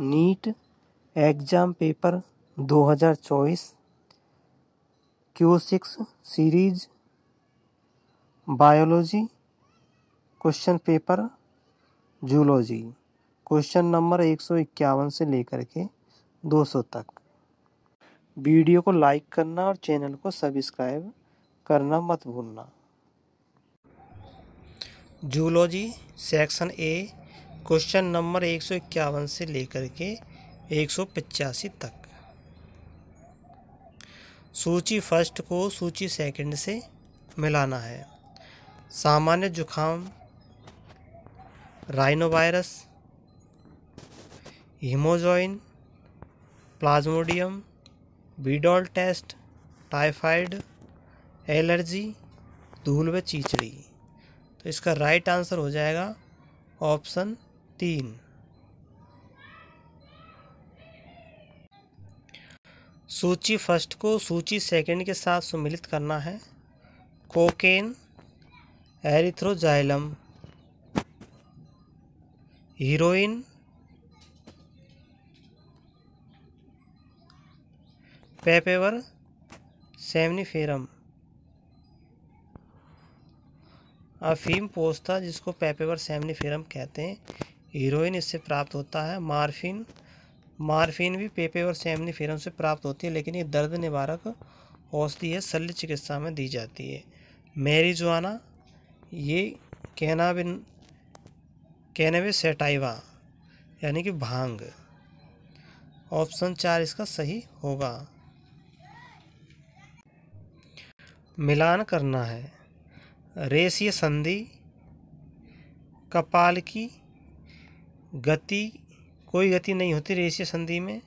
NEET exam paper 2024 Q six series biology question paper zoology question number एक सौ इक्यावन से लेकर के 200 तक वीडियो को लाइक करना और चैनल को सब्सक्राइब करना मत भूलना zoology section A question number एक सौ इक्यावन से लेकर के एक सौ पचासी तक सूची फर्स्ट को सूची सेकंड से मिलाना है सामान्य जुखाम rhinovirus haemozoin plasmodium Widal test typhoid allergy धूल व चीचड़ी तो इसका राइट आंसर हो जाएगा ऑप्शन तीन सूची फर्स्ट को सूची सेकंड के साथ सम्मिलित करना है cocaine erythroxylum heroin papaver somniferum अफीम पोस्ता जिसको पेपेवर सेमनीफेरम कहते हैं हीरोइन इससे प्राप्त होता है मार्फिन मार्फिन भी पेपे और सेमनीफेरन से प्राप्त होती है लेकिन ये दर्द निवारक औषधि है शल्य चिकित्सा में दी जाती है मेरीजुआना ये कैनाबिन कैनवे सेटाइवा यानी कि भांग ऑप्शन चार इसका सही होगा मिलान करना है रेशिय संधि कपाल की गति कोई गति नहीं होती रेशीय संधि में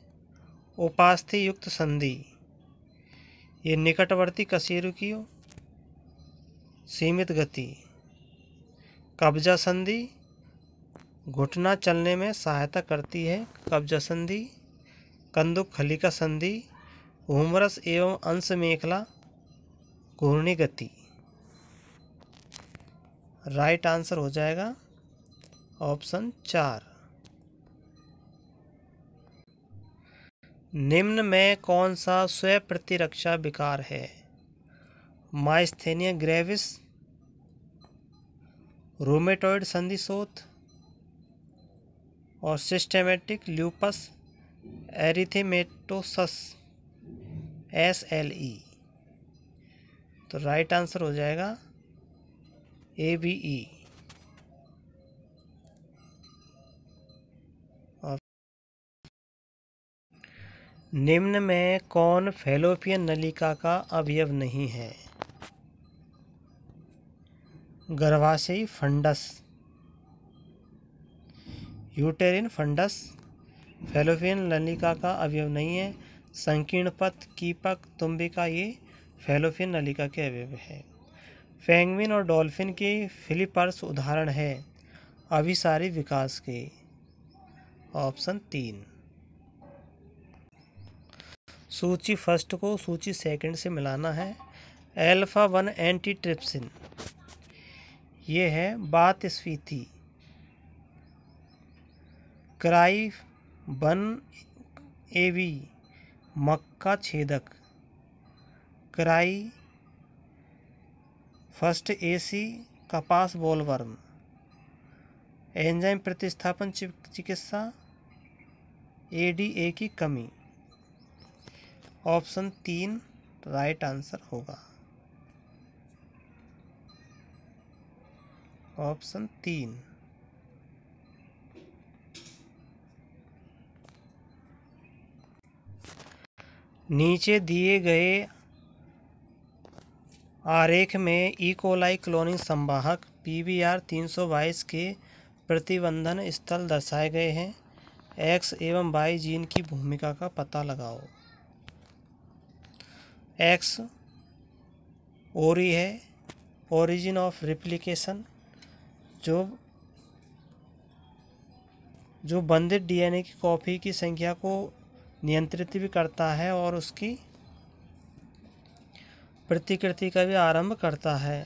उपास्थि युक्त संधि ये निकटवर्ती कशेरु की सीमित गति कब्जा संधि घुटना चलने में सहायता करती है कब्जा संधि कंदुक खलिका संधि उमरस एवं अंश मेखला घूर्णी गति राइट आंसर हो जाएगा ऑप्शन चार निम्न में कौन सा स्वयं प्रतिरक्षा विकार है माइस्थेनिया ग्रेविस रोमेटॉइड संधिशोथ और systemic lupus erythematosus S L E तो राइट आंसर हो जाएगा ए बी ई निम्न में कौन फेलोपियन नलिका का अवयव नहीं है गर्भाशयी फंडस यूटेरिन फंडस फेलोपियन नलिका का अवयव नहीं है संकीर्ण पथ कीपक तुम्बिका ये फैलोपियन नलिका के अवयव है फेंगविन और डॉल्फिन के फिलिपर्स उदाहरण है अभिसारी विकास के ऑप्शन तीन सूची फर्स्ट को सूची सेकंड से मिलाना है एल्फ़ा वन एंटी ट्रिप्सिन ये है बात स्फीति क्राई वन एवी मक्का छेदक क्राई फर्स्ट एसी कपास बोलवर्म एंजाइम प्रतिस्थापन चिकित्सा एडीए की कमी ऑप्शन तीन राइट आंसर होगा ऑप्शन तीन नीचे दिए गए आरेख में इकोलाई e. क्लोनिंग संवाहक पीवीआर 322 के प्रतिबंधन स्थल दर्शाए गए हैं एक्स एवं वाई जीन की भूमिका का पता लगाओ एक्स ओरी है ओरिजिन ऑफ रिप्लिकेशन जो जो बंधित डीएनए की कॉपी की संख्या को नियंत्रित भी करता है और उसकी प्रतिकृति का भी आरंभ करता है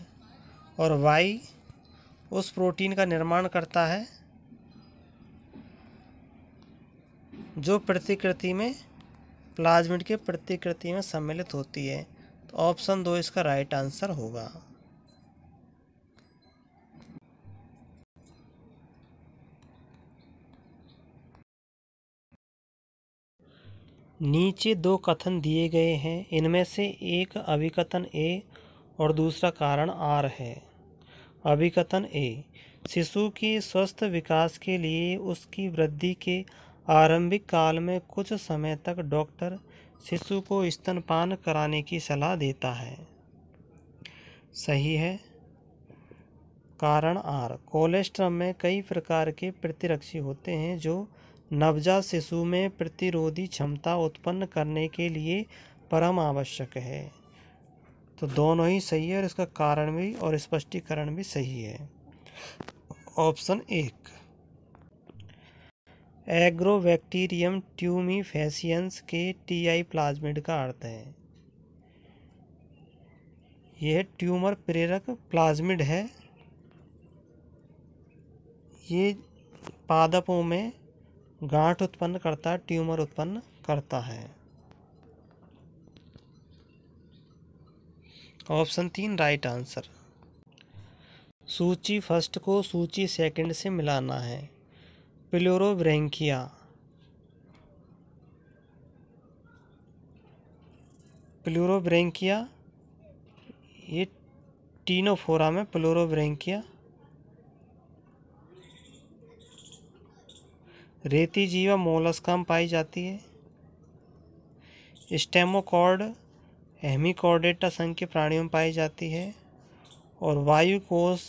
और वाई उस प्रोटीन का निर्माण करता है जो प्रतिकृति में प्लाज्मिड के प्रतिकृति में सम्मिलित होती है तो ऑप्शन दो इसका राइट आंसर होगा नीचे दो कथन दिए गए हैं इनमें से एक अभिकथन ए और दूसरा कारण आर है अभिकथन ए शिशु के स्वस्थ विकास के लिए उसकी वृद्धि के आरंभिक काल में कुछ समय तक डॉक्टर शिशु को स्तनपान कराने की सलाह देता है सही है कारण आर कोलेस्ट्रम में कई प्रकार के प्रतिरक्षी होते हैं जो नवजात शिशु में प्रतिरोधी क्षमता उत्पन्न करने के लिए परम आवश्यक है तो दोनों ही सही है और इसका कारण भी और स्पष्टीकरण भी सही है ऑप्शन एक एग्रोबैक्टीरियम ट्यूमीफेसियंस के टी आई प्लाज्मिड का अर्थ है यह ट्यूमर प्रेरक प्लाज्मिड है ये पादपों में गांठ उत्पन्न करता ट्यूमर उत्पन्न करता है ऑप्शन तीन राइट आंसर सूची फर्स्ट को सूची सेकंड से मिलाना है प्लोरोब्रेंकिया प्लोरोब्रेंकिया ये टीनोफोरा में प्लोरोब्रेंकिया रेती जीवा मोलस्काम पाई जाती है स्टेमोकॉर्ड हेमिकॉर्डेटा संघ के प्राणियों में पाई जाती है और वायु कोष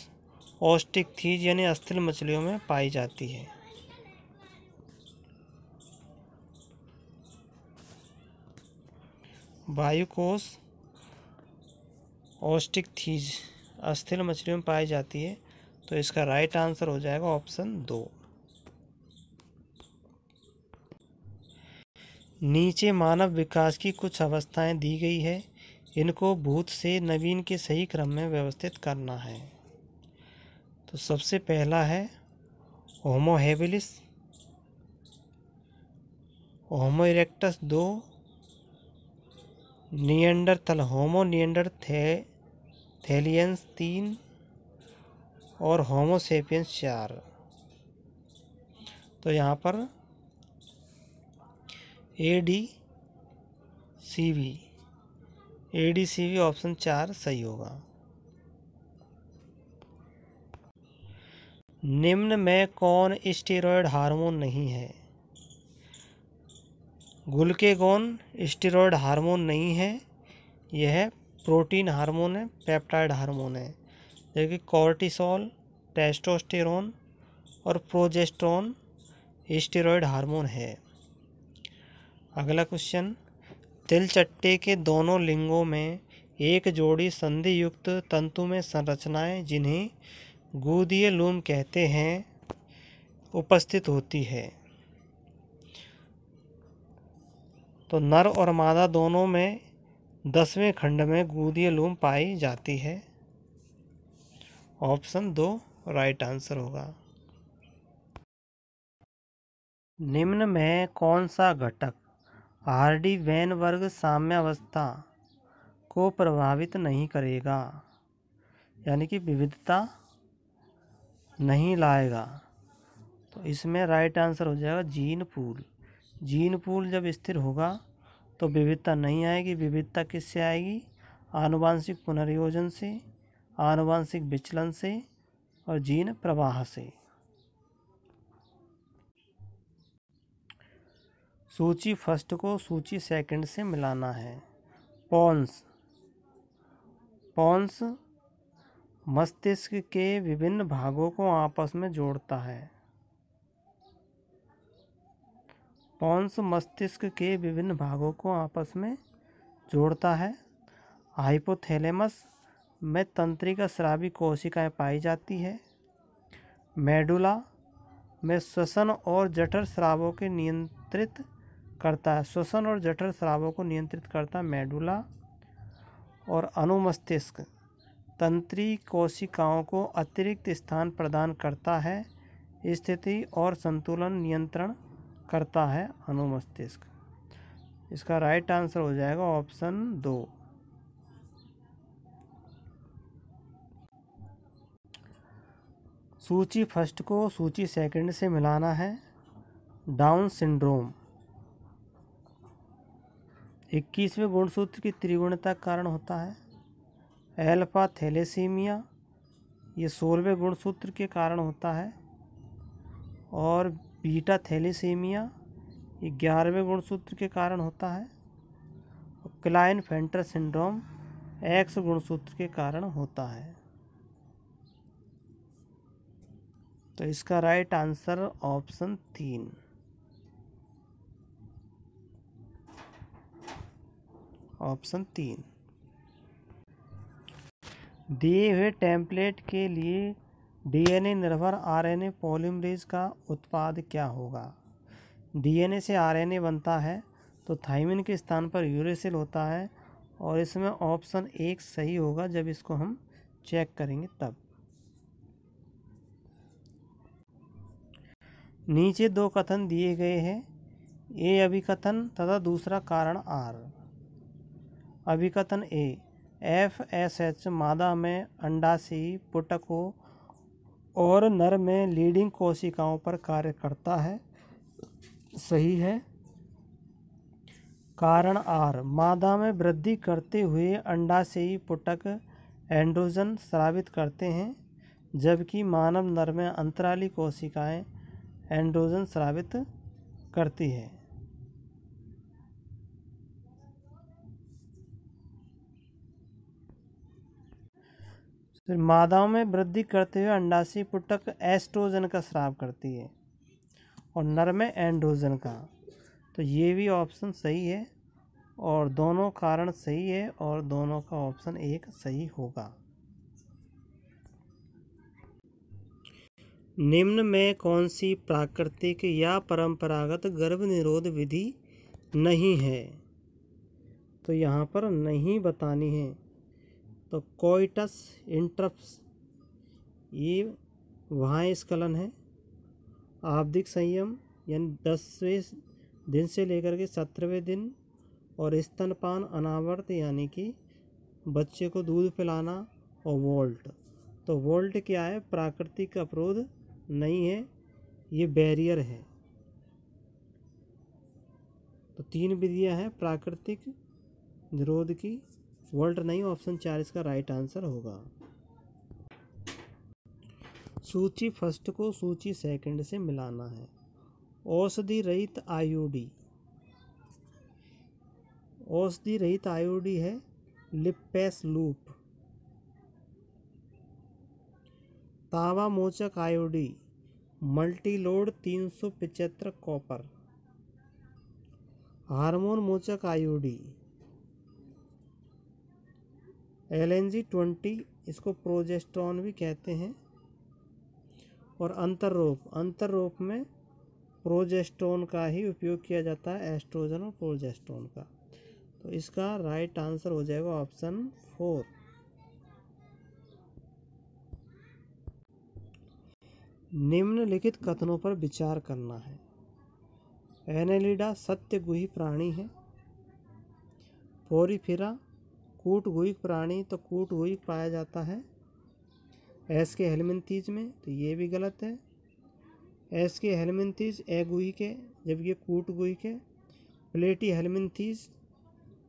ऑस्टिक थीज यानी अस्थिल मछलियों में पाई जाती है वायुकोष ऑस्टिक थीज अस्थिर मछलियों में पाई जाती है तो इसका राइट आंसर हो जाएगा ऑप्शन दो नीचे मानव विकास की कुछ अवस्थाएं दी गई है इनको भूत से नवीन के सही क्रम में व्यवस्थित करना है तो सबसे पहला है होमोहेबिलिस होमो इरेक्टस दो नियंडरथल होमो नियंडर थे, तीन और होमोसेपियंस चार तो यहाँ पर A D C B A D C B option चार सही होगा निम्न में कौन स्टेरॉयड हार्मोन नहीं है ग्लूकेगॉन स्टेरॉयड हार्मोन नहीं है यह प्रोटीन हार्मोन है पेप्टाइड हार्मोन है जबकि कॉर्टिसोल टेस्टोस्टेरोन और प्रोजेस्ट्रोन स्टेरॉयड हार्मोन है अगला क्वेश्चन तिलचट्टे के दोनों लिंगों में एक जोड़ी संधि युक्त तंतु में संरचनाएं जिन्हें गूदीय लूम कहते हैं उपस्थित होती है तो नर और मादा दोनों में दसवें खंड में गूदीय लूम पाई जाती है ऑप्शन दो राइट आंसर होगा निम्न में कौन सा घटक आरडी वैन वर्ग साम्यावस्था को प्रभावित नहीं करेगा यानी कि विविधता नहीं लाएगा तो इसमें राइट आंसर हो जाएगा जीन पूल जीन पूल जब स्थिर होगा तो विविधता नहीं आएगी विविधता किससे आएगी आनुवांशिक पुनर्योजन से आनुवांशिक विचलन से और जीन प्रवाह से सूची फर्स्ट को सूची सेकंड से मिलाना है पॉन्स पॉन्स मस्तिष्क के विभिन्न भागों को आपस में जोड़ता है पॉन्स मस्तिष्क के विभिन्न भागों को आपस में जोड़ता है हाइपोथैलेमस में तंत्रिका श्रावी कोशिकाएं पाई जाती है मेडुला में श्वसन और जठर श्रावों के नियंत्रित करता है श्वसन और जठर श्रावों को नियंत्रित करता है मेडुला और अनुमस्तिष्क तंत्री कोशिकाओं को अतिरिक्त स्थान प्रदान करता है स्थिति और संतुलन नियंत्रण करता है अनुमस्तिष्क इसका राइट आंसर हो जाएगा ऑप्शन दो सूची फर्स्ट को सूची सेकंड से मिलाना है डाउन सिंड्रोम इक्कीसवें गुणसूत्र की त्रिगुणता कारण होता है एल्फा थैलेसीमिया ये सोलहवें गुणसूत्र के कारण होता है और बीटा थैलीसीमिया ये ग्यारहवें गुणसूत्र के कारण होता है क्लाइन फेंटर सिंड्रोम एक्स गुणसूत्र के कारण होता है तो इसका राइट आंसर ऑप्शन तीन ऑप्शन तीन दिए हुए टेम्पलेट के लिए डीएनए निर्भर आरएनए पॉलीमरेज का उत्पाद क्या होगा डीएनए से आरएनए बनता है तो थाइमिन के स्थान पर यूरेसिल होता है और इसमें ऑप्शन एक सही होगा जब इसको हम चेक करेंगे तब नीचे दो कथन दिए गए हैं ए अभिकथन तथा दूसरा कारण आर अभिकथन ए एफ एस एच मादा में अंडासी पुटको और नर में लीडिंग कोशिकाओं पर कार्य करता है सही है कारण आर मादा में वृद्धि करते हुए अंडा से ही पुटक एंड्रोजन स्रावित करते हैं जबकि मानव नर में अंतराली कोशिकाएं एंड्रोजन स्रावित करती है फिर मादाओं में वृद्धि करते हुए अंडासी पुटक एस्ट्रोजन का स्राव करती है और नर में एंड्रोजन का तो ये भी ऑप्शन सही है और दोनों कारण सही है और दोनों का ऑप्शन एक सही होगा निम्न में कौन सी प्राकृतिक या परंपरागत गर्भ निरोध विधि नहीं है तो यहाँ पर नहीं बतानी है तो कोइटस इंटरप्स ये वहाँ स्खलन है आवधिक संयम यानी दसवें दिन से लेकर के सत्रहवें दिन और स्तनपान अनावर्त यानी कि बच्चे को दूध पिलाना और वोल्ट तो वोल्ट क्या है प्राकृतिक अपरोध नहीं है ये बैरियर है तो तीन विधियां हैं प्राकृतिक निरोध की वर्ल्ड नहीं ऑप्शन चार इसका राइट आंसर होगा सूची फर्स्ट को सूची सेकंड से मिलाना है औषधि रहित आयोडी औषधि रहित आयोडी है लिपेस लूप तावा मोचक आयोडी मल्टीलोड तीन सौ पिचहत्तर कॉपर हार्मोन मोचक आयोडी एल एन जी ट्वेंटी इसको प्रोजेस्ट्रॉन भी कहते हैं और अंतररोप अंतररोप में प्रोजेस्ट्रॉन का ही उपयोग किया जाता है एस्ट्रोजन और प्रोजेस्ट्रॉन का तो इसका राइट आंसर हो जाएगा ऑप्शन फोर निम्नलिखित कथनों पर विचार करना है एनेलिडा गुही प्राणी है पोरीफिरा कूट गुइक प्राणी तो कूट गुइक पाया जाता है एस के हेलमिनतीज में तो ये भी गलत है एस के हेलमिनतीज ए गुहिक के जब ये कूट गुहिक प्लेटी हेलमिनतीज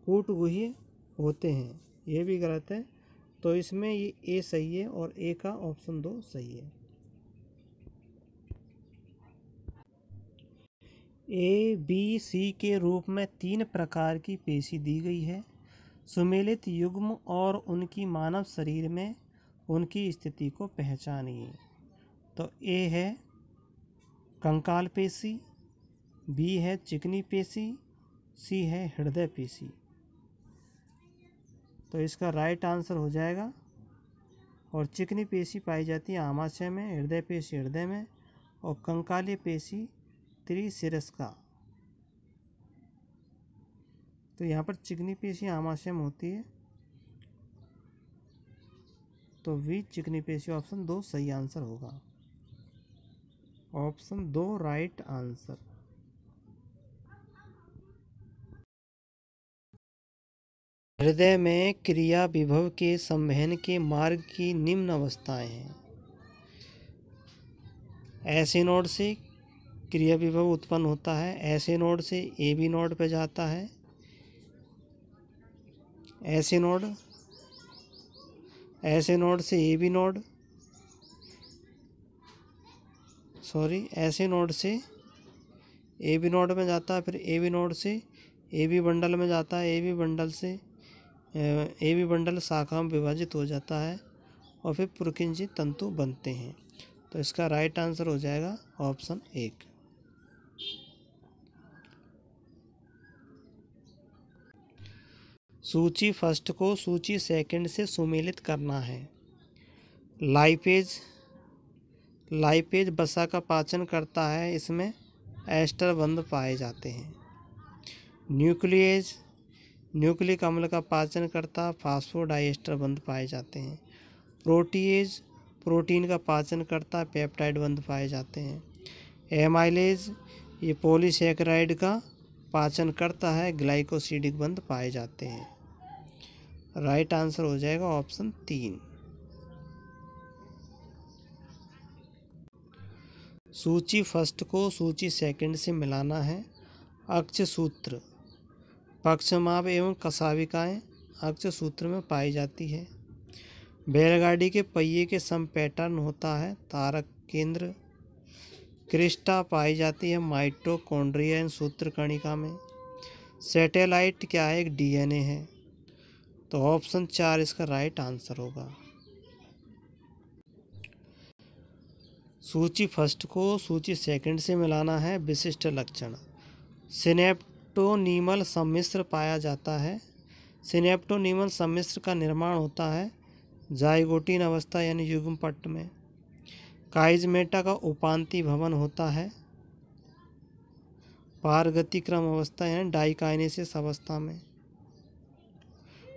कूट गुह्य होते हैं ये भी गलत है तो इसमें ये ए सही है और ए का ऑप्शन दो सही है ए बी सी के रूप में तीन प्रकार की पेशी दी गई है सुमेलित युग्म और उनकी मानव शरीर में उनकी स्थिति को पहचानिए तो ए है कंकाल पेशी बी है चिकनी पेशी सी है हृदय पेशी तो इसका राइट आंसर हो जाएगा और चिकनी पेशी पाई जाती है आमाशय में हृदय पेशी हृदय में और कंकाली पेशी का तो यहाँ पर चिकनी पेशी आमाशय में होती है तो वी चिकनी पेशी ऑप्शन दो सही आंसर होगा ऑप्शन दो राइट आंसर हृदय में क्रिया विभव के संवहन के मार्ग की निम्न अवस्थाएं हैं ऐसे नोड से क्रिया विभव उत्पन्न होता है ऐसे नोड से ए बी नोड पर जाता है ऐसे नोड ऐसे नोड से ए बी नोड सॉरी ऐसे नोड से ए बी नोड में जाता है फिर ए बी नोड से ए बी बंडल में जाता है ए बी बंडल से ए बी बंडल शाखा में विभाजित हो जाता है और फिर पुरकिंजी तंतु बनते हैं तो इसका राइट आंसर हो जाएगा ऑप्शन एक सूची फर्स्ट को सूची सेकंड से सुमेलित करना है लाइपेज लाइपेज बसा का पाचन करता है इसमें एस्टर बंद पाए जाते हैं न्यूक्लियज न्यूक्लिक अम्ल का पाचन करता फास्फोडाइएस्टर बंद पाए जाते हैं प्रोटीज प्रोटीन का पाचन करता पेप्टाइड बंद पाए जाते हैं एमाइलेज ये पोलीसेक्राइड का पाचन करता है ग्लाइकोसिडिक बंद पाए जाते हैं राइट right आंसर हो जाएगा ऑप्शन तीन सूची फर्स्ट को सूची सेकंड से मिलाना है अक्ष सूत्र पक्षमाप एवं कसाविकाएँ अक्ष सूत्र में पाई जाती है बैलगाड़ी के पहिए के सम पैटर्न होता है तारक केंद्र क्रिस्टा पाई जाती है माइटोकॉन्ड्रियन सूत्र कणिका में सैटेलाइट क्या है एक डीएनए है तो ऑप्शन चार इसका राइट आंसर होगा सूची फर्स्ट को सूची सेकंड से मिलाना है विशिष्ट लक्षण सिनेप्टोनीमल सम्मिश्र पाया जाता है सिनेप्टोनीमल सम्मिश्र का निर्माण होता है जाइगोटीन अवस्था यानी युग्म में काइजमेटा का उपांति भवन होता है पारगतिक्रम अवस्था यानी डाइकाइनेसिस अवस्था में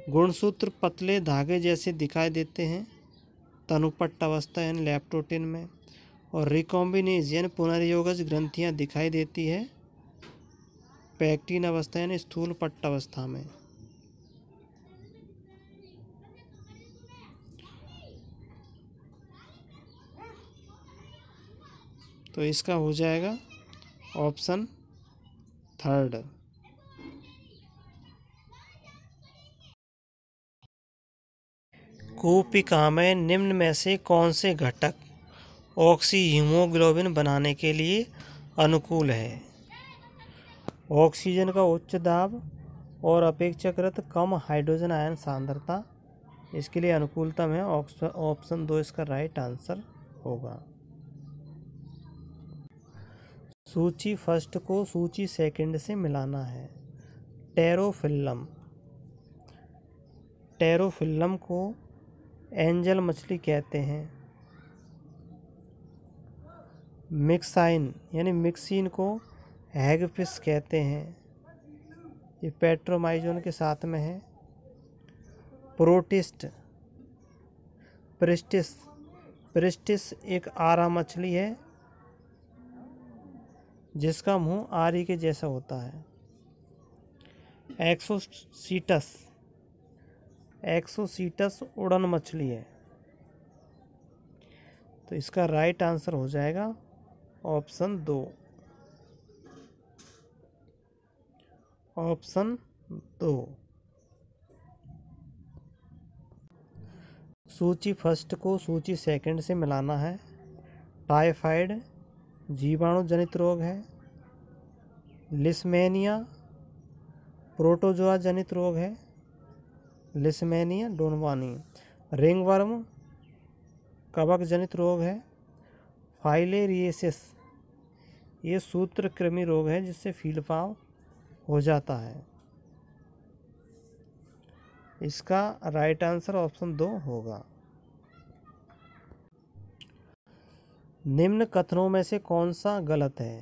गुणसूत्र पतले धागे जैसे दिखाई देते हैं तनुपट्ट अवस्था यानी लैप्टोटिन में और रिकॉम्बिनेज यानी पुनर्योगज ग्रंथियाँ दिखाई देती है पैक्टिन अवस्था यानी स्थूल पट्ट अवस्था में तो इसका हो जाएगा ऑप्शन थर्ड कूपिका में निम्न में से कौन से घटक ऑक्सीहीमोग्लोबिन बनाने के लिए अनुकूल है ऑक्सीजन का उच्च दाब और अपेक्षाकृत कम हाइड्रोजन आयन सांद्रता इसके लिए अनुकूलतम है ऑप्शन दो इसका राइट आंसर होगा सूची फर्स्ट को सूची सेकंड से मिलाना है टेरोफिल्लम टेरोफिल्लम को एंजल मछली कहते हैं मिक्साइन यानी मिक्सिन को हैग कहते हैं ये पेट्रोमाइजोन के साथ में है प्रोटिस्ट प्रिस्टिस प्रिस्टिस एक आरा मछली है जिसका मुंह आरी के जैसा होता है एक्सोसीटस एक्सोसीटस उड़न मछली है तो इसका राइट आंसर हो जाएगा ऑप्शन दो ऑप्शन दो सूची फर्स्ट को सूची सेकंड से मिलाना है टाइफाइड जीवाणु जनित रोग है लिस्मेनिया प्रोटोजोआ जनित रोग है लिसमेनिया डोनवानी रिंगवर्म कवक जनित रोग है फाइलेरिएसिस ये सूत्र कृमि रोग है जिससे फीलफाव हो जाता है इसका राइट आंसर ऑप्शन दो होगा निम्न कथनों में से कौन सा गलत है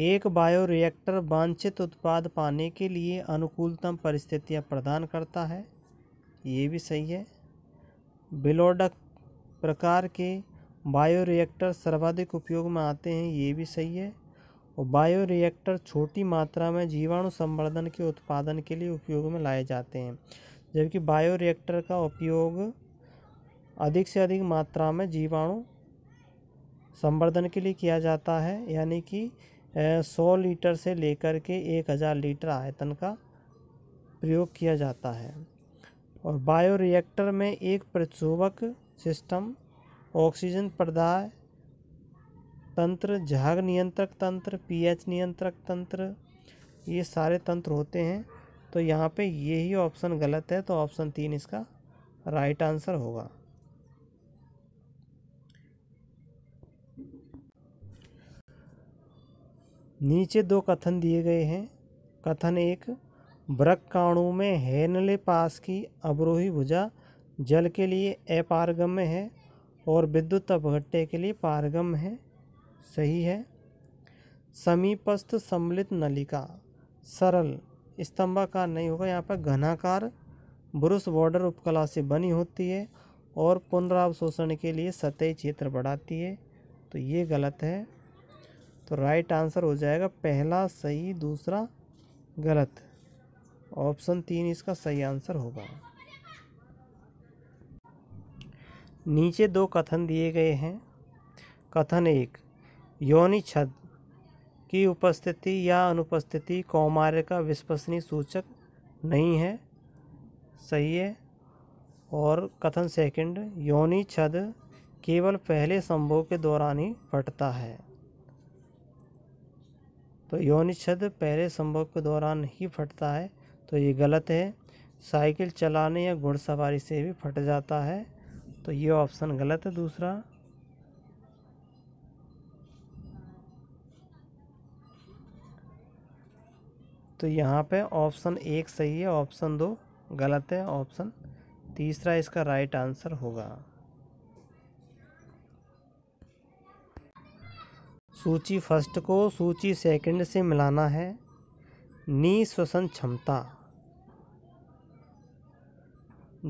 एक बायोरिएक्टर वांछित उत्पाद पाने के लिए अनुकूलतम परिस्थितियां प्रदान करता है ये भी सही है बिलोडक प्रकार के बायोरिएक्टर सर्वाधिक उपयोग में आते हैं ये भी सही है और बायोरिएक्टर छोटी मात्रा में जीवाणु संवर्धन के उत्पादन के लिए उपयोग में लाए जाते हैं जबकि बायोरिएक्टर का उपयोग अधिक से अधिक मात्रा में जीवाणु संवर्धन के लिए किया जाता है यानी कि सौ लीटर से लेकर के एक हज़ार लीटर आयतन का प्रयोग किया जाता है और बायो रिएक्टर में एक प्रक्षोभक सिस्टम ऑक्सीजन प्रदाय तंत्र झाग नियंत्रक तंत्र पीएच नियंत्रक तंत्र ये सारे तंत्र होते हैं तो यहाँ पे यही ऑप्शन गलत है तो ऑप्शन तीन इसका राइट आंसर होगा नीचे दो कथन दिए गए हैं कथन एक ब्रककाणु में हेनले पास की अवरोही भुजा जल के लिए अपारगम्य है और विद्युत अपघट्टे के लिए पारगम्य है सही है समीपस्थ सम्मिलित नलिका सरल का नहीं होगा यहाँ पर घनाकार ब्रुश बॉर्डर उपकला से बनी होती है और पुनरावशोषण के लिए सतह क्षेत्र बढ़ाती है तो ये गलत है तो राइट आंसर हो जाएगा पहला सही दूसरा गलत ऑप्शन तीन इसका सही आंसर होगा नीचे दो कथन दिए गए हैं कथन एक योनि छद की उपस्थिति या अनुपस्थिति कौमार्य का विश्वसनीय सूचक नहीं है सही है और कथन सेकंड यौनी छद केवल पहले संभोग के दौरान ही फटता है तो यौनिच्छद पहले संभव के दौरान ही फटता है तो ये गलत है साइकिल चलाने या घुड़सवारी से भी फट जाता है तो ये ऑप्शन गलत है दूसरा तो यहाँ पे ऑप्शन एक सही है ऑप्शन दो गलत है ऑप्शन तीसरा इसका राइट आंसर होगा सूची फर्स्ट को सूची सेकंड से मिलाना है श्वसन क्षमता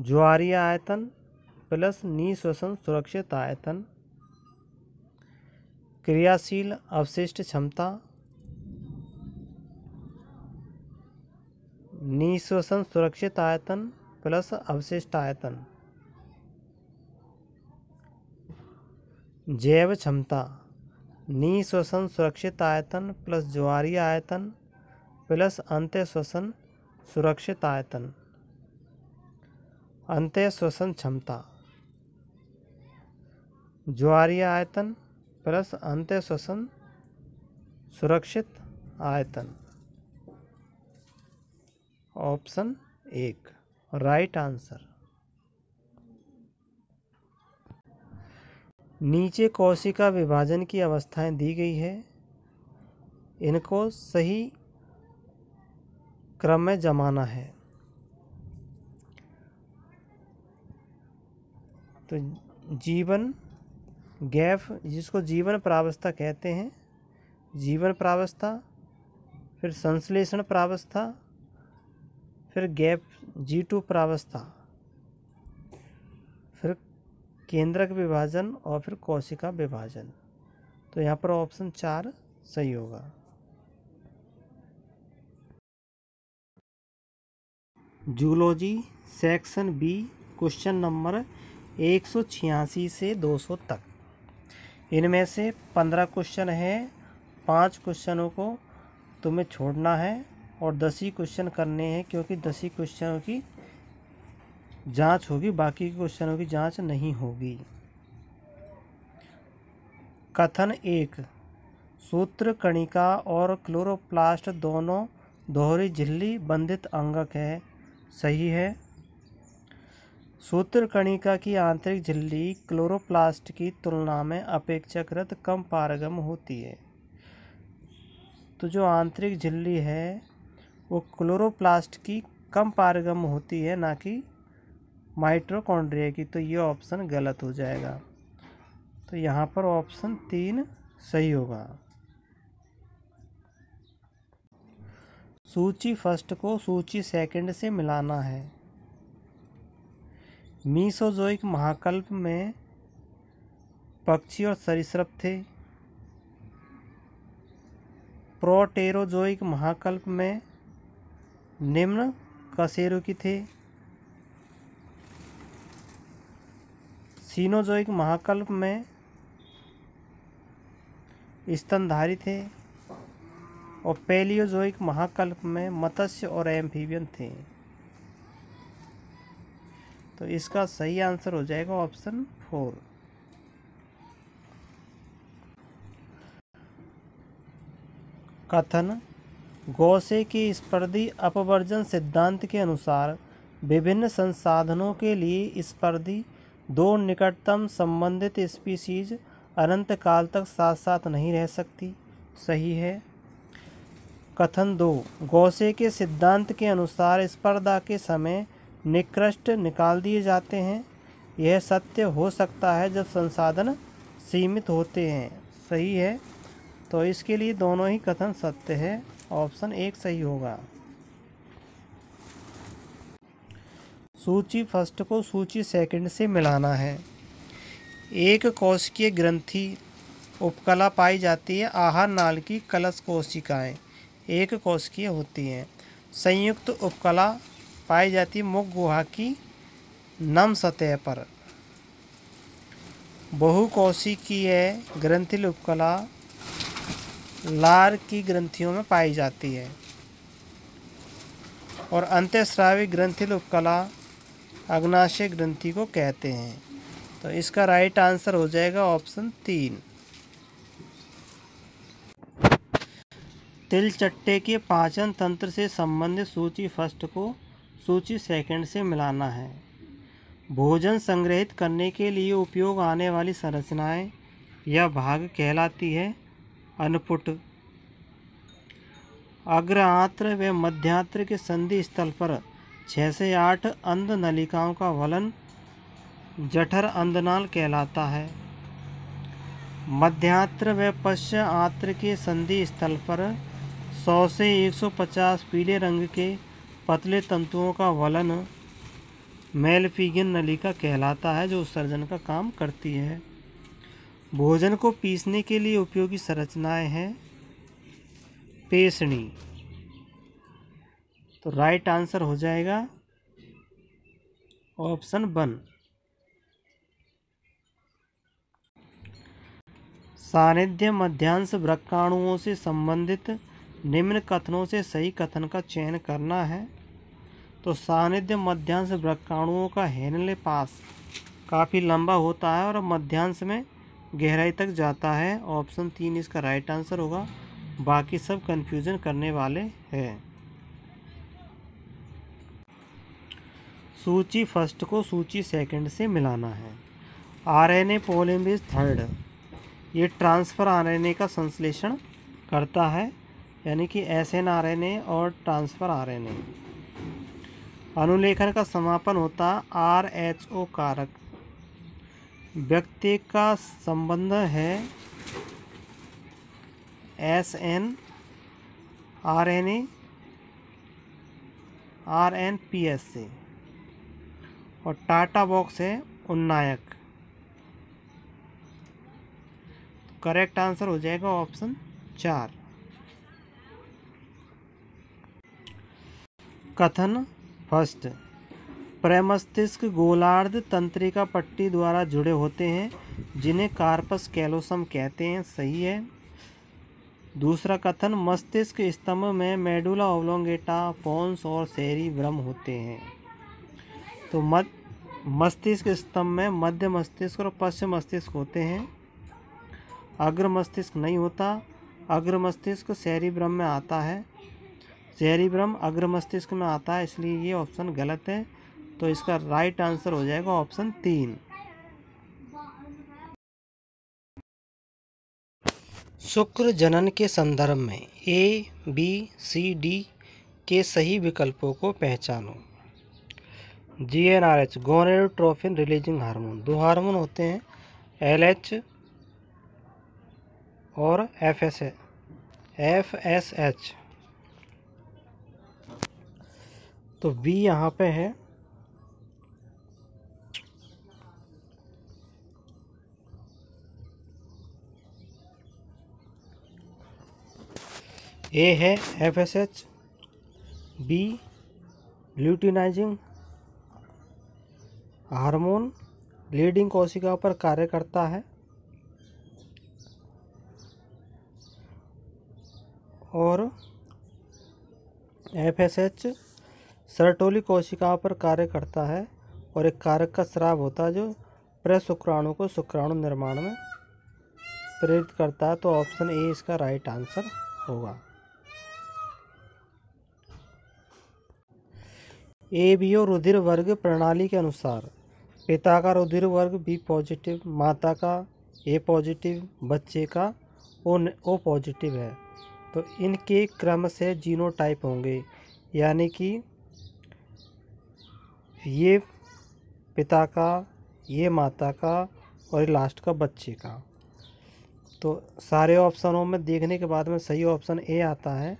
ज्वारी आयतन प्लस श्वसन सुरक्षित आयतन क्रियाशील अवशिष्ट क्षमता निश्वसन सुरक्षित आयतन प्लस अवशिष्ट आयतन जैव क्षमता नी श्वसन सुरक्षित आयतन प्लस ज्वारीय आयतन प्लस अंत्य श्वसन सुरक्षित आयतन अंत्य श्वसन क्षमता ज्वारीय आयतन प्लस अंत्य श्वसन सुरक्षित आयतन ऑप्शन एक राइट आंसर नीचे कोशिका विभाजन की अवस्थाएं दी गई है इनको सही क्रम में जमाना है तो जीवन गैप जिसको जीवन प्रावस्था कहते हैं जीवन प्रावस्था फिर संश्लेषण प्रावस्था फिर गैप जी टू प्रावस्था केंद्रक विभाजन और फिर कोशिका विभाजन तो यहाँ पर ऑप्शन चार सही होगा zoology section B question number एक सौ छियासी से दो सौ तक इनमें से पंद्रह क्वेश्चन हैं पांच क्वेश्चनों को तुम्हें छोड़ना है और दस ही क्वेश्चन करने हैं क्योंकि दस ही क्वेश्चनों की जांच होगी बाकी के क्वेश्चनों की जांच नहीं होगी कथन एक सूत्र कणिका और क्लोरोप्लास्ट दोनों दोहरी झिल्ली बंधित अंगक है सही है सूत्र कणिका की आंतरिक झिल्ली क्लोरोप्लास्ट की तुलना में अपेक्षाकृत कम पारगम होती है तो जो आंतरिक झिल्ली है वो क्लोरोप्लास्ट की कम पारगम होती है ना कि माइट्रोकॉन्ड्रिया की तो ये ऑप्शन गलत हो जाएगा तो यहाँ पर ऑप्शन तीन सही होगा सूची फर्स्ट को सूची सेकंड से मिलाना है मीसोजोइक महाकल्प में पक्षी और सरिसप थे प्रोटेरोजोइक महाकल्प में निम्न की थे सीनोजोइक महाकल्प में स्तनधारी थे और पेलियोजोइक महाकल्प में मत्स्य और एम्फीबियन थे तो इसका सही आंसर हो जाएगा ऑप्शन फोर कथन गौसे की स्पर्धी अपवर्जन सिद्धांत के अनुसार विभिन्न संसाधनों के लिए स्पर्धी दो निकटतम संबंधित स्पीसीज अनंत काल तक साथ साथ नहीं रह सकती सही है कथन दो गौसे के सिद्धांत के अनुसार स्पर्धा के समय निकृष्ट निकाल दिए जाते हैं यह सत्य हो सकता है जब संसाधन सीमित होते हैं सही है तो इसके लिए दोनों ही कथन सत्य है ऑप्शन एक सही होगा सूची फर्स्ट को सूची सेकंड से मिलाना है एक कोशिकीय ग्रंथि उपकला पाई जाती है आहार नाल की कलश कोशिकाएं एक कोशिकीय होती हैं संयुक्त उपकला पाई जाती है मुख गुहा की नम सतह पर बहुकोशिकीय ग्रंथिल उपकला लार की ग्रंथियों में पाई जाती है और अंत्यश्रावी ग्रंथिल उपकला अग्नाशय ग्रंथि को कहते हैं तो इसका राइट आंसर हो जाएगा ऑप्शन तीन तिल चट्टे के पाचन तंत्र से संबंधित सूची फर्स्ट को सूची सेकंड से मिलाना है भोजन संग्रहित करने के लिए उपयोग आने वाली संरचनाएं या भाग कहलाती है अनपुट आंत्र व मध्यांत्र के संधि स्थल पर छः से आठ अंध नलिकाओं का वलन जठर अंधनाल कहलाता है मध्यात्र व पश्च आत्र के संधि स्थल पर 100 से 150 पीले रंग के पतले तंतुओं का वलन मेलफिगिन नलिका कहलाता है जो उत्सर्जन का काम करती है भोजन को पीसने के लिए उपयोगी संरचनाएं हैं पेशणी तो राइट आंसर हो जाएगा ऑप्शन वन सानिध्य मध्यांश वृक्काणुओं से संबंधित निम्न कथनों से सही कथन का चयन करना है तो सानिध्य मध्यांश वृक्काणुओं का हेनले पास काफ़ी लंबा होता है और मध्यांश में गहराई तक जाता है ऑप्शन तीन इसका राइट आंसर होगा बाकी सब कन्फ्यूज़न करने वाले हैं सूची फर्स्ट को सूची सेकंड से मिलाना है आरएनए एन थर्ड ये ट्रांसफ़र आरएनए का संश्लेषण करता है यानी कि S N R N A और ट्रांसफ़र आर एन ए अनुलेखन का समापन होता आर एच ओ कारक व्यक्ति का संबंध है S N R N A R N P S से और टाटा बॉक्स है उन्नायक तो करेक्ट आंसर हो जाएगा ऑप्शन चार कथन फर्स्ट प्रमस्तिष्क गोलार्ध तंत्रिका पट्टी द्वारा जुड़े होते हैं जिन्हें कार्पस कैलोसम कहते हैं सही है दूसरा कथन मस्तिष्क स्तंभ में मेडुला ओलोंगेटा फोन्स और शहरी भ्रम होते हैं तो मध मस्तिष्क स्तंभ में मध्य मस्तिष्क और पश्चिम मस्तिष्क होते हैं अग्र मस्तिष्क नहीं होता अग्र मस्तिष्क शहरी भ्रम में आता है शहरी भ्रम अग्र मस्तिष्क में आता है इसलिए ये ऑप्शन गलत है तो इसका राइट आंसर हो जाएगा ऑप्शन तीन शुक्र जनन के संदर्भ में ए बी सी डी के सही विकल्पों को पहचानो G N R H gonadotropin releasing hormone दो हार्मोन होते हैं एल एच और F S F S H तो बी यहाँ पे है ए है F S H B luteinizing hormone Leydig कोशिका पर कार्य करता है और एफ एस एच सरटोली कोशिकाओं पर कार्य करता है और एक कारक का श्राव होता है जो प्रशुक्राणु को शुक्राणु निर्माण में प्रेरित करता है तो ऑप्शन ए इसका राइट आंसर होगा ए बी ओ रुधिर वर्ग प्रणाली के अनुसार पिता का रुधिर वर्ग बी पॉजिटिव माता का ए पॉजिटिव बच्चे का ओ ओ पॉजिटिव है तो इनके क्रम से जीनोटाइप होंगे यानी कि ये पिता का ये माता का और लास्ट का बच्चे का तो सारे ऑप्शनों में देखने के बाद में सही ऑप्शन ए आता है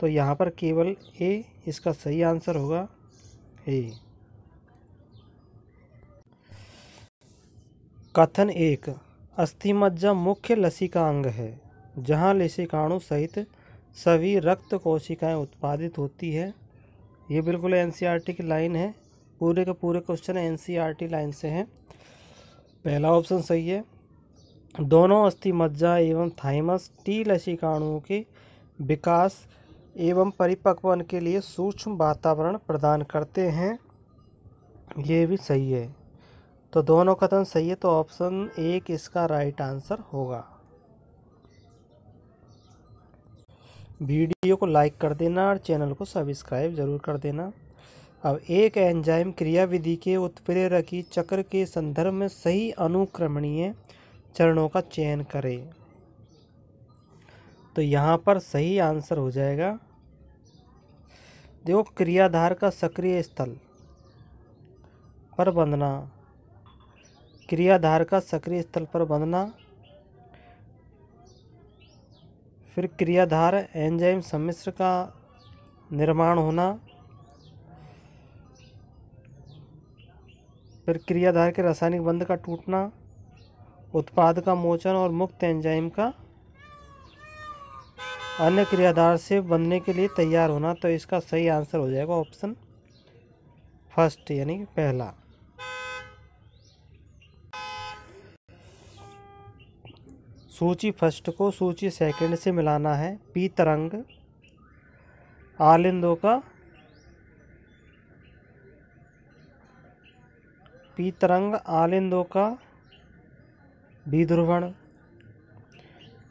तो यहाँ पर केवल ए इसका सही आंसर होगा ए कथन एक अस्थिमज्जा मुख्य लसिका अंग है जहाँ लसिकाणु सहित सभी रक्त कोशिकाएं उत्पादित होती है ये बिल्कुल एन e की लाइन है पूरे के पूरे क्वेश्चन एन e लाइन से हैं पहला ऑप्शन सही है दोनों अस्थिमज्जा एवं थाइमस टी लसिकाणुओं के विकास एवं परिपक्वन के लिए सूक्ष्म वातावरण प्रदान करते हैं ये भी सही है तो दोनों कथन सही है तो ऑप्शन एक इसका राइट आंसर होगा वीडियो को लाइक कर देना और चैनल को सब्सक्राइब जरूर कर देना अब एक एंजाइम क्रियाविधि के उत्प्रेरकी चक्र के संदर्भ में सही अनुक्रमणीय चरणों का चयन करें तो यहाँ पर सही आंसर हो जाएगा देखो क्रियाधार का सक्रिय स्थल पर बंधना क्रियाधार का सक्रिय स्थल पर बंधना फिर क्रियाधार एंजाइम सम्मिश्र का निर्माण होना फिर क्रियाधार के रासायनिक बंध का टूटना उत्पाद का मोचन और मुक्त एंजाइम का अन्य क्रियाधार से बनने के लिए तैयार होना तो इसका सही आंसर हो जाएगा ऑप्शन फर्स्ट यानी पहला सूची फर्स्ट को सूची सेकंड से मिलाना है पी तरंग आलिंदो का पी तरंग आलिंदों का विध्रुवण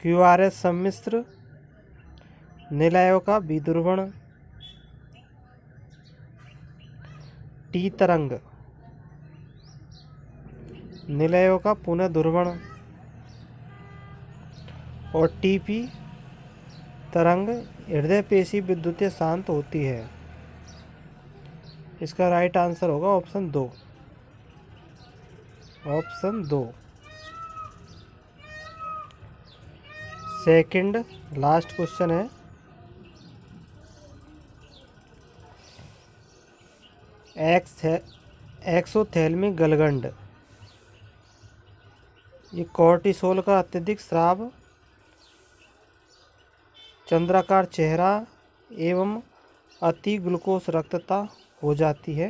क्यू आर एस सम्मिश्र निलयों का विध्रुवण टी तरंग निलयों का पुनः ध्रुवण और टीपी तरंग हृदय पेशी विद्युतीय शांत होती है इसका राइट आंसर होगा ऑप्शन दो ऑप्शन दो सेकंड लास्ट क्वेश्चन है एक्स गलगंड ये कॉर्टिसोल का अत्यधिक श्राव चंद्राकार चेहरा एवं अति ग्लूकोस रक्तता हो जाती है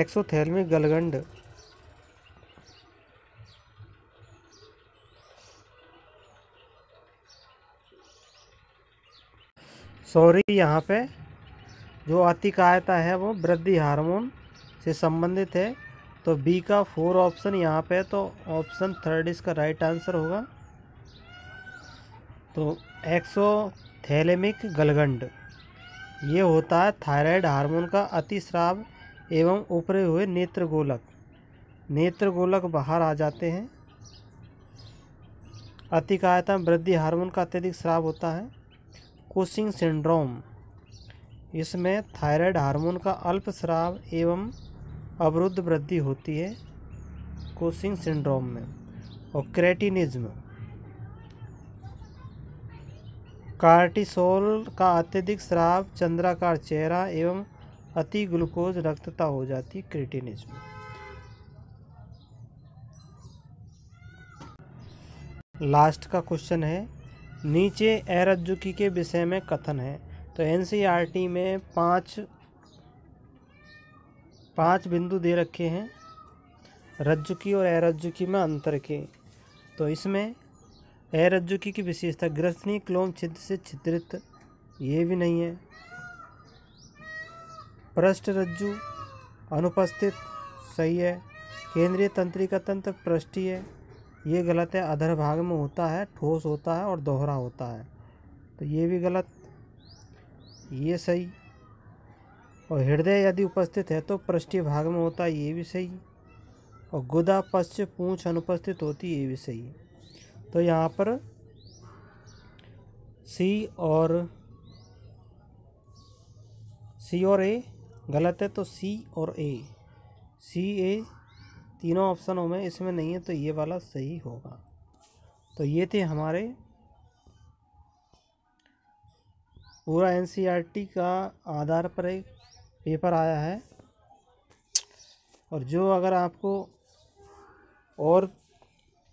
एक्सोथैलमिक गलगंड सॉरी यहाँ पे जो अतिकायता है वो वृद्धि हार्मोन से संबंधित है तो बी का फोर ऑप्शन यहाँ पे तो ऑप्शन थर्ड इसका राइट आंसर होगा तो एक्सोथैलेमिक गलगंड ये होता है थायराइड हार्मोन का अतिश्राव एवं उपरे हुए नेत्र गोलक नेत्र गोलक बाहर आ जाते हैं अतिकायतम वृद्धि हार्मोन का अत्यधिक श्राव होता है कोशिंग सिंड्रोम इसमें थायराइड हार्मोन का अल्प श्राव एवं अवरुद्ध वृद्धि होती है कोशिंग सिंड्रोम में और क्रेटिनिज्म कार्टिसोल का अत्यधिक श्राव चंद्राकार चेहरा एवं अति ग्लूकोज रक्तता हो जाती क्रिटिनिज्म लास्ट का क्वेश्चन है नीचे एरज्जुकी के विषय में कथन है तो एनसीईआरटी में पाँच पाँच बिंदु दे रखे हैं रज्जुकी और अरज्जुकी में अंतर के तो इसमें अरज्जुकी की विशेषता ग्रसनी क्लोम छिद्र से छिद्रित ये भी नहीं है पृष्ठ रज्जु अनुपस्थित सही है केंद्रीय तंत्रिका तंत्र पृष्ठीय ये गलत है अधर भाग में होता है ठोस होता है और दोहरा होता है तो ये भी गलत ये सही और हृदय यदि उपस्थित है तो पृष्ठीय भाग में होता है ये भी सही और गुदा पश्च पूँछ अनुपस्थित होती ये भी सही है तो यहाँ पर सी और सी और ए गलत है तो सी और ए सी ए तीनों ऑप्शनों में इसमें नहीं है तो ये वाला सही होगा तो ये थे हमारे पूरा एन e का आधार पर एक पेपर आया है और जो अगर आपको और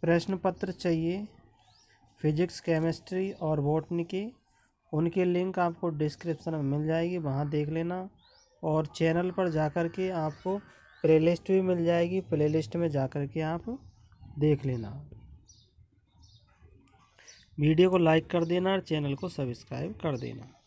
प्रश्न पत्र चाहिए फिजिक्स केमिस्ट्री और बॉटनी के उनके लिंक आपको डिस्क्रिप्शन में मिल जाएगी वहाँ देख लेना और चैनल पर जा कर के आपको प्लेलिस्ट भी मिल जाएगी प्लेलिस्ट में जा कर के आप देख लेना वीडियो को लाइक कर देना और चैनल को सब्सक्राइब कर देना